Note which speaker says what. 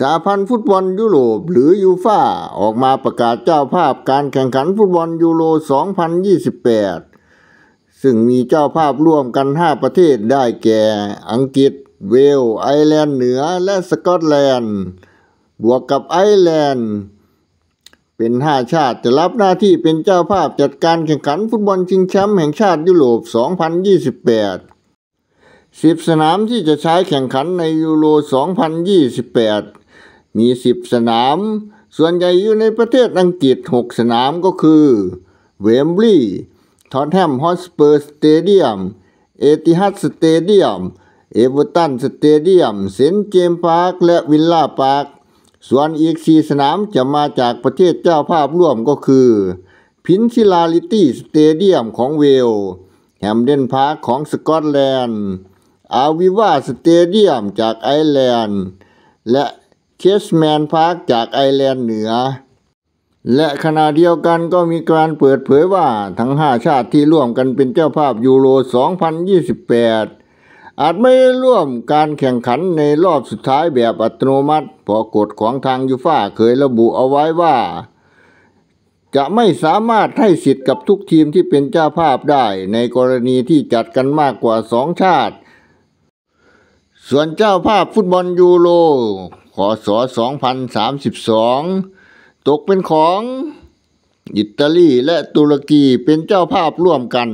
Speaker 1: สาพันธ์ฟุตบอลยุโรปหรือยูฟ่าออกมาประกาศเจ้าภาพการแข่งขันฟุตบอลยูโร2028 ซึ่งมีเจ้าภาพร่วมกัน 5 ประเทศ ได้แก่ อังกฤษ เวลไอแลนด์เหนือและสกอตแลนด์ บวกกับไอแลนด์ เป็น 5 ชาติจะรับหน้าที่เป็นเจ้าภาพจัดการแข่งขันฟุตบอลชิงแชมป์แห่งชาติยุโรป 2028สิบสนามที่จะใช้แข่งขันในยูโร2028มีสิบสนาม ส่วนใหญ่อยู่ในประเทศอังกฤษหกสนามก็คือเวมบลีย์ทอตแฮมฮอสเปอร์สเตเดียม เอติฮัดสเตเดียม เอเวอร์ตันสเตเดียมเซนเจมพาร์คและวิลล่าพาร์คส่วนอีกสี่สนามจะมาจากประเทศเจ้าภาพร่วมก็คือ พินซิลาลิตี้สเตเดียมของเวลแฮมเดนพาร์คของสกอตแลนด์ อาวิวาสเตเดียมจากไอร์แลนด์ และเคสแมนพาร์คจากไอร์แลนด์เหนือ และขณะเดียวกันก็มีการเปิดเผยว่าทั้ง 5 ชาติที่ร่วมกันเป็นเจ้าภาพยูโร 2028 อาจไม่ร่วมการแข่งขันในรอบสุดท้ายแบบอัตโนมัติเพราะกฎของทางยูฟ่าเคยระบุเอาไว้ว่า จะไม่สามารถให้สิทธิ์กับทุกทีมที่เป็นเจ้าภาพได้ในกรณีที่จัดกันมากกว่า 2 ชาติส่วนเจ้าภาพฟุตบอลยูโรขอสอ2032 ตกเป็นของอิตาลีและตุรกีเป็นเจ้าภาพร่วมกัน